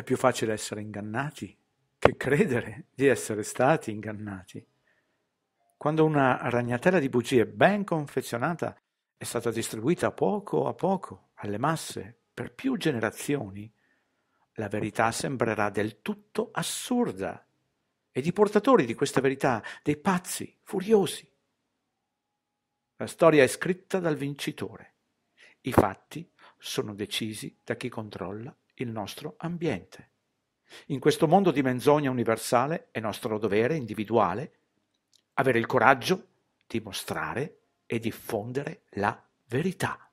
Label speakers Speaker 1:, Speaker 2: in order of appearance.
Speaker 1: È più facile essere ingannati che credere di essere stati ingannati. Quando una ragnatela di bugie ben confezionata è stata distribuita a poco a poco alle masse per più generazioni, la verità sembrerà del tutto assurda e i portatori di questa verità, dei pazzi, furiosi. La storia è scritta dal vincitore, i fatti sono decisi da chi controlla il nostro ambiente. In questo mondo di menzogna universale è nostro dovere individuale avere il coraggio di mostrare e diffondere la verità.